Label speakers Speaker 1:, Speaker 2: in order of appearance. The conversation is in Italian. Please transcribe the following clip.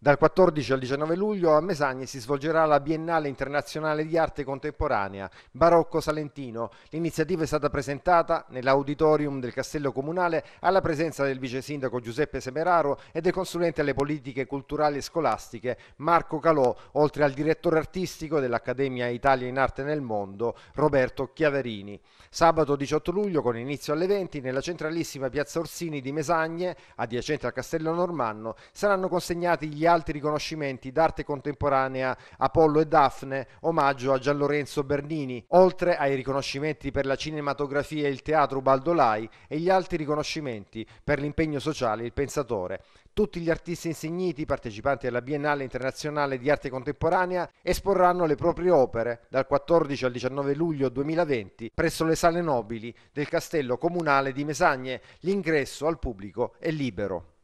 Speaker 1: Dal 14 al 19 luglio a Mesagne si svolgerà la Biennale internazionale di arte contemporanea Barocco Salentino. L'iniziativa è stata presentata nell'auditorium del Castello Comunale alla presenza del vice sindaco Giuseppe Semeraro e del consulente alle politiche culturali e scolastiche Marco Calò, oltre al direttore artistico dell'Accademia Italia in Arte nel Mondo Roberto Chiaverini. Sabato 18 luglio con inizio alle 20 nella centralissima piazza Orsini di Mesagne, adiacente al Castello Normanno, saranno consegnati gli altri riconoscimenti d'arte contemporanea Apollo e Daphne, omaggio a Gian Lorenzo Bernini, oltre ai riconoscimenti per la cinematografia e il teatro Baldolai e gli altri riconoscimenti per l'impegno sociale Il Pensatore. Tutti gli artisti insigniti partecipanti alla Biennale internazionale di arte contemporanea esporranno le proprie opere dal 14 al 19 luglio 2020 presso le sale nobili del Castello Comunale di Mesagne. L'ingresso al pubblico è libero.